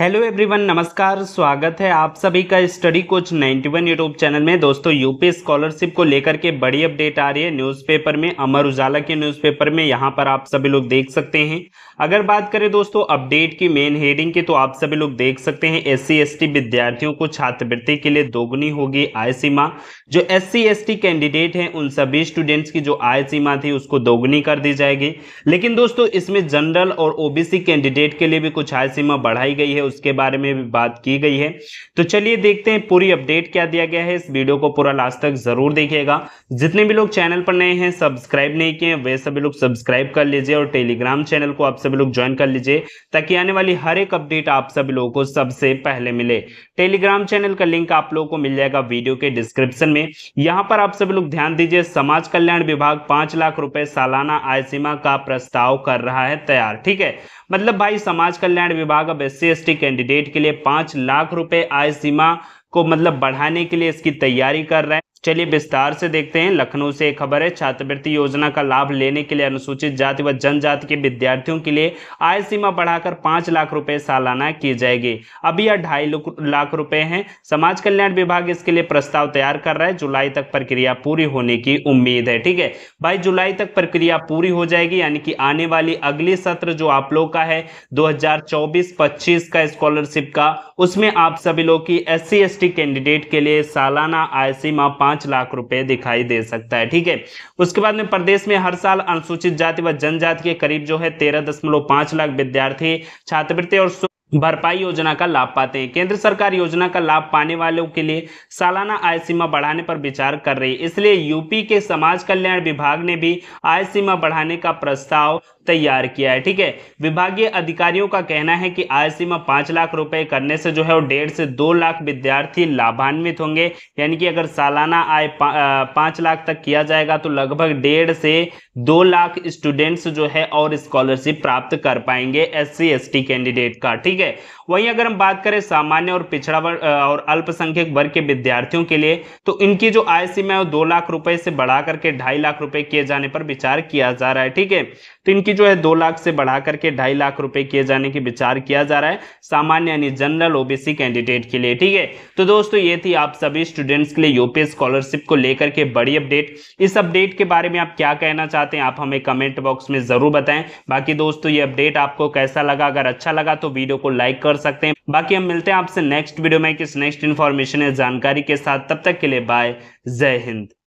hello everyone नमस्कार स्वागत है आप सभी का स्टडी कोच 91 यूट्यूब चैनल में दोस्तों यूपी स्कॉलरशिप को लेकर के बड़ी अपडेट आ रही है न्यूज़पेपर में अमर उजाला के न्यूज़पेपर में यहां पर आप सभी लोग देख सकते हैं अगर बात करें दोस्तों अपडेट की मेन हेडिंग की तो आप सभी लोग देख सकते हैं एस सी विद्यार्थियों को छात्रवृत्ति के लिए दोगुनी होगी आय सीमा जो एस सी कैंडिडेट हैं उन सभी स्टूडेंट्स की जो आय सीमा थी उसको दोगुनी कर दी जाएगी लेकिन दोस्तों इसमें जनरल और ओबीसी कैंडिडेट के लिए भी कुछ आय सीमा बढ़ाई गई है उसके बारे में भी बात की गई है तो चलिए देखते हैं पूरी अपडेट क्या दिया गया है इस वीडियो को पूरा लास्ट तक जरूर देखिएगा जितने भी लोग चैनल पर नए हैं सब्सक्राइब नहीं किए वे सभी लोग सब्सक्राइब कर लीजिए और टेलीग्राम चैनल को आप सभी लोग ज्वाइन कर लीजिए ताकि आने वाली हर एक अपडेट आप सभी लोगों को सबसे पहले मिले टेलीग्राम चैनल का लिंक आप लोगों को मिल जाएगा वीडियो के डिस्क्रिप्शन में यहाँ पर आप सभी लोग ध्यान दीजिए समाज कल्याण विभाग पांच लाख रुपए सालाना आय सीमा का प्रस्ताव कर रहा है तैयार ठीक है मतलब भाई समाज कल्याण विभाग अब एस सी कैंडिडेट के लिए पांच लाख रुपए आय सीमा को मतलब बढ़ाने के लिए इसकी तैयारी कर रहे हैं चलिए विस्तार से देखते हैं लखनऊ से एक खबर है छात्रवृत्ति योजना का लाभ लेने के लिए अनुसूचित जाति व जनजाति के विद्यार्थियों के लिए आय सीमा बढ़ाकर पाँच लाख रुपए सालाना की जाएगी अभी यह ढाई लाख रुपए हैं समाज कल्याण विभाग इसके लिए प्रस्ताव तैयार कर रहा है जुलाई तक प्रक्रिया पूरी होने की उम्मीद है ठीक है भाई जुलाई तक प्रक्रिया पूरी हो जाएगी यानी कि आने वाली अगली सत्र जो आप लोग का है दो हजार का स्कॉलरशिप का उसमें आप सभी लोग की एस सी कैंडिडेट के लिए सालाना आय सीमा पांच लाख रुपए दिखाई दे सकता है ठीक है उसके बाद में प्रदेश में हर साल अनुसूचित जाति व जनजाति के करीब जो है तेरह दशमलव पांच लाख विद्यार्थी छात्रवृत्ति और भरपाई योजना का लाभ पाते हैं केंद्र सरकार योजना का लाभ पाने वालों के लिए सालाना आय सीमा बढ़ाने पर विचार कर रही है इसलिए यूपी के समाज कल्याण विभाग ने भी आय सीमा बढ़ाने का प्रस्ताव तैयार किया है ठीक है विभागीय अधिकारियों का कहना है कि आय सीमा पांच लाख रुपए करने से जो है वो डेढ़ से दो लाख विद्यार्थी लाभान्वित होंगे यानी कि अगर सालाना आय पांच लाख तक किया जाएगा तो लगभग डेढ़ से दो लाख स्टूडेंट्स जो है और स्कॉलरशिप प्राप्त कर पाएंगे एस सी कैंडिडेट का ठीक है है वहीं अगर हम बात करें सामान्य और पिछड़ा वर्ग और अल्पसंख्यक वर्ग के विद्यार्थियों के लिए तो इनकी जो आय सीमा है दो लाख रुपए से बढ़ा करके ढाई लाख रुपए किए जाने पर विचार किया जा रहा है ठीक है तो इनकी जो है दो लाख से बढ़ा करके ढाई लाख रुपए किए जाने की विचार किया जा रहा है सामान्य यानी जनरल ओबीसी कैंडिडेट के लिए ठीक है तो दोस्तों ये थी आप सभी स्टूडेंट्स के लिए यूपी स्कॉलरशिप को लेकर के बड़ी अपडेट इस अपडेट के बारे में आप क्या कहना चाहते हैं आप हमें कमेंट बॉक्स में जरूर बताएं बाकी दोस्तों ये अपडेट आपको कैसा लगा अगर अच्छा लगा तो वीडियो को लाइक कर सकते हैं बाकी हम मिलते हैं आपसे नेक्स्ट वीडियो में किस नेक्स्ट इन्फॉर्मेशन या जानकारी के साथ तब तक के लिए बाय जय हिंद